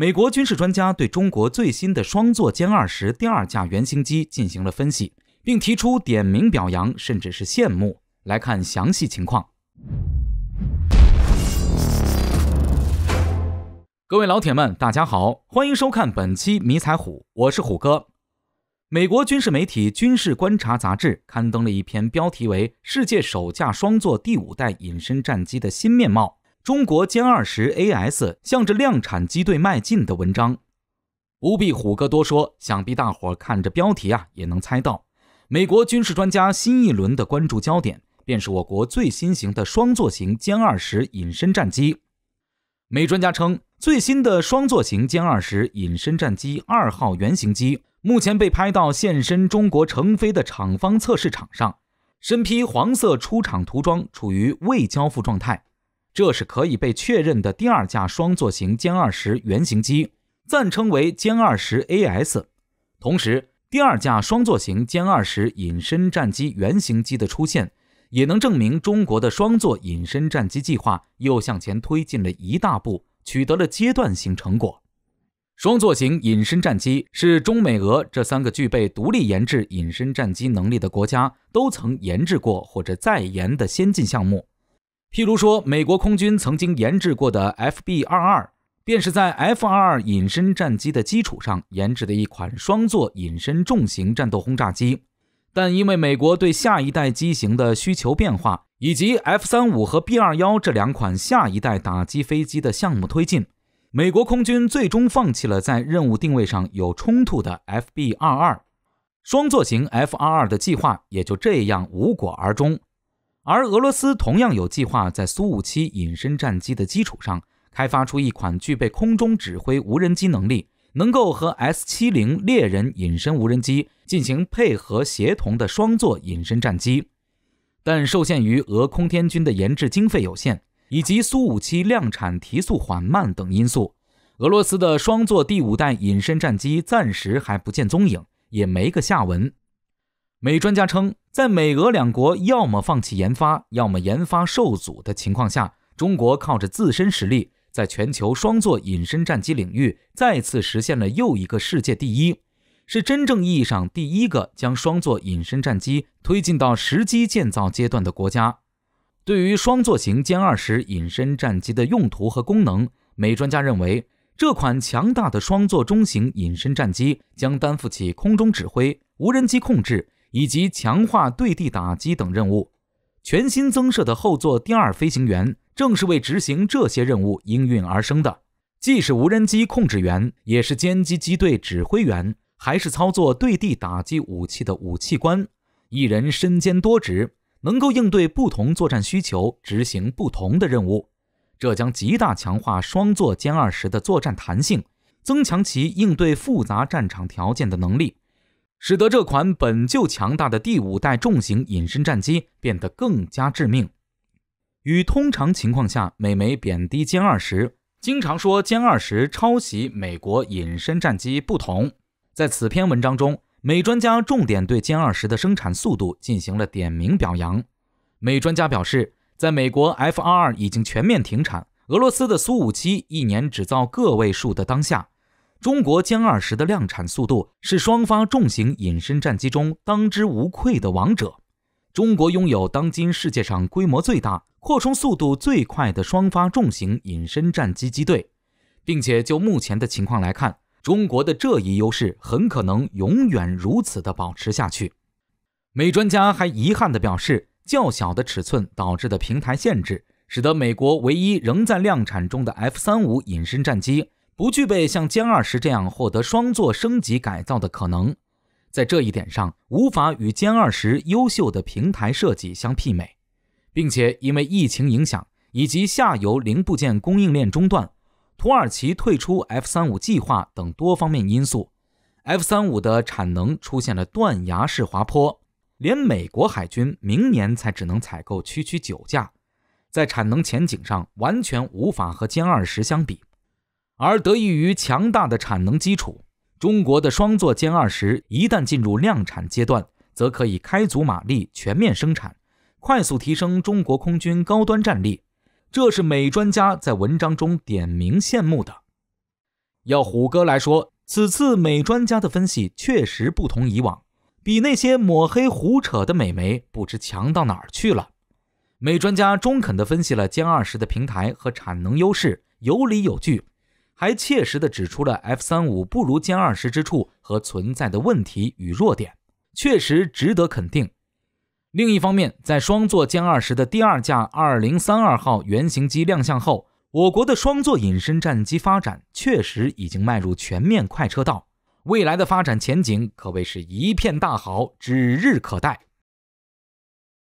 美国军事专家对中国最新的双座歼二十第二架原型机进行了分析，并提出点名表扬，甚至是羡慕。来看详细情况。各位老铁们，大家好，欢迎收看本期《迷彩虎》，我是虎哥。美国军事媒体《军事观察》杂志刊登了一篇标题为《世界首架双座第五代隐身战机的新面貌》。中国歼二十 AS 向着量产机队迈进的文章，不必虎哥多说，想必大伙看着标题啊也能猜到，美国军事专家新一轮的关注焦点便是我国最新型的双座型歼二十隐身战机。美专家称，最新的双座型歼二十隐身战机二号原型机目前被拍到现身中国成飞的厂方测试场上，身披黄色出厂涂装，处于未交付状态。这是可以被确认的第二架双座型歼二十原型机，暂称为歼二十 AS。同时，第二架双座型歼二十隐身战机原型机的出现，也能证明中国的双座隐身战机计划又向前推进了一大步，取得了阶段性成果。双座型隐身战机是中美俄这三个具备独立研制隐身战机能力的国家都曾研制过或者在研的先进项目。譬如说，美国空军曾经研制过的 F B 二二，便是在 F 二二隐身战机的基础上研制的一款双座隐身重型战斗轰炸机。但因为美国对下一代机型的需求变化，以及 F 三五和 B 二幺这两款下一代打击飞机的项目推进，美国空军最终放弃了在任务定位上有冲突的 F B 二二双座型 F 二二的计划，也就这样无果而终。而俄罗斯同样有计划在苏五七隐身战机的基础上，开发出一款具备空中指挥无人机能力、能够和 S 七零猎人隐身无人机进行配合协同的双座隐身战机。但受限于俄空天军的研制经费有限，以及苏五七量产提速缓慢等因素，俄罗斯的双座第五代隐身战机暂时还不见踪影，也没个下文。美专家称，在美俄两国要么放弃研发，要么研发受阻的情况下，中国靠着自身实力，在全球双座隐身战机领域再次实现了又一个世界第一，是真正意义上第一个将双座隐身战机推进到实机建造阶段的国家。对于双座型歼二十隐身战机的用途和功能，美专家认为，这款强大的双座中型隐身战机将担负起空中指挥、无人机控制。以及强化对地打击等任务，全新增设的后座第二飞行员正是为执行这些任务应运而生的。既是无人机控制员，也是歼击机队指挥员，还是操作对地打击武器的武器官，一人身兼多职，能够应对不同作战需求，执行不同的任务。这将极大强化双座歼二十的作战弹性，增强其应对复杂战场条件的能力。使得这款本就强大的第五代重型隐身战机变得更加致命。与通常情况下美媒贬低歼二十，经常说歼二十抄袭美国隐身战机不同，在此篇文章中，美专家重点对歼二十的生产速度进行了点名表扬。美专家表示，在美国 F-22 已经全面停产，俄罗斯的苏五七一年只造个位数的当下。中国歼二十的量产速度是双发重型隐身战机中当之无愧的王者。中国拥有当今世界上规模最大、扩充速度最快的双发重型隐身战机机队，并且就目前的情况来看，中国的这一优势很可能永远如此的保持下去。美专家还遗憾地表示，较小的尺寸导致的平台限制，使得美国唯一仍在量产中的 F 三五隐身战机。不具备像歼二十这样获得双座升级改造的可能，在这一点上无法与歼二十优秀的平台设计相媲美，并且因为疫情影响以及下游零部件供应链中断、土耳其退出 F 三五计划等多方面因素，F 三五的产能出现了断崖式滑坡，连美国海军明年才只能采购区区九架，在产能前景上完全无法和歼二十相比。而得益于强大的产能基础，中国的双座歼二十一旦进入量产阶段，则可以开足马力全面生产，快速提升中国空军高端战力。这是美专家在文章中点名羡慕的。要虎哥来说，此次美专家的分析确实不同以往，比那些抹黑胡扯的美媒不知强到哪儿去了。美专家中肯地分析了歼二十的平台和产能优势，有理有据。还切实地指出了 F 三五不如歼二十之处和存在的问题与弱点，确实值得肯定。另一方面，在双座歼二十的第二架二零三二号原型机亮相后，我国的双座隐身战机发展确实已经迈入全面快车道，未来的发展前景可谓是一片大好，指日可待。